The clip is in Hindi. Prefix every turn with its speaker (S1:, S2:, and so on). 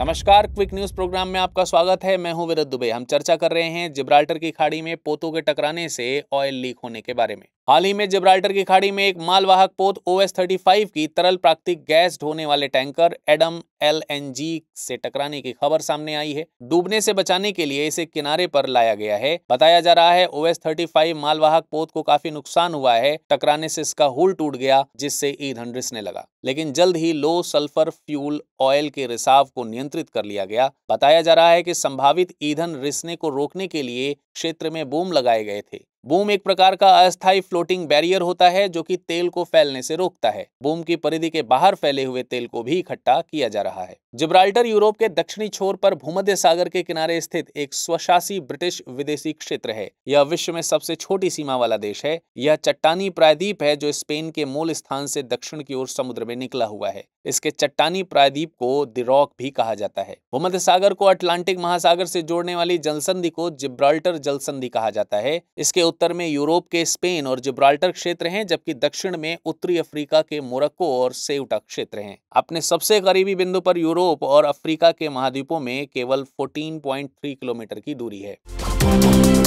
S1: नमस्कार क्विक न्यूज प्रोग्राम में आपका स्वागत है मैं हूं विरत दुबे हम चर्चा कर रहे हैं जिब्राल्टर की खाड़ी में पोतों के टकराने से ऑयल लीक होने के बारे में हाल ही में जिब्राल्टर की खाड़ी में एक मालवाहक पोत ओ एस की तरल प्राकृतिक गैस ढोने वाले टैंकर एडम एल से टकराने की खबर सामने आई है डूबने से बचाने के लिए इसे किनारे पर लाया गया है बताया जा रहा है ओ एस मालवाहक पोत को काफी नुकसान हुआ है टकराने से इसका हुल टूट गया जिससे ईंधन रिसने लगा लेकिन जल्द ही लो सल्फर फ्यूल ऑयल के रिसाव को नियंत्रित कर लिया गया बताया जा रहा है कि संभावित ईंधन रिसने को रोकने के लिए क्षेत्र में बोम लगाए गए थे बूम एक प्रकार का अस्थायी फ्लोटिंग बैरियर होता है जो कि तेल को फैलने से रोकता है बूम की परिधि के बाहर फैले हुए तेल को भी इकट्ठा किया जा रहा है जिब्राल्टर यूरोप के दक्षिणी छोर पर भूमध्य सागर के किनारे स्थित एक स्वशासी ब्रिटिश विदेशी क्षेत्र है यह विश्व में सबसे छोटी सीमा वाला देश है यह चट्टानी प्रायद्वीप है जो स्पेन के मूल स्थान से दक्षिण की ओर समुद्र में निकला हुआ है इसके चट्टानी प्रायद्वीप को दिरॉक भी कहा जाता है भूमध्य सागर को अटलांटिक महासागर से जोड़ने वाली जलसंधि को जिब्राल्टर जलसंधि कहा जाता है इसके उत्तर में यूरोप के स्पेन और जिब्राल्टर क्षेत्र हैं जबकि दक्षिण में उत्तरी अफ्रीका के मोरक्को और सेउटा क्षेत्र हैं अपने सबसे करीबी बिंदु पर यूरोप और अफ्रीका के महाद्वीपों में केवल 14.3 किलोमीटर की दूरी है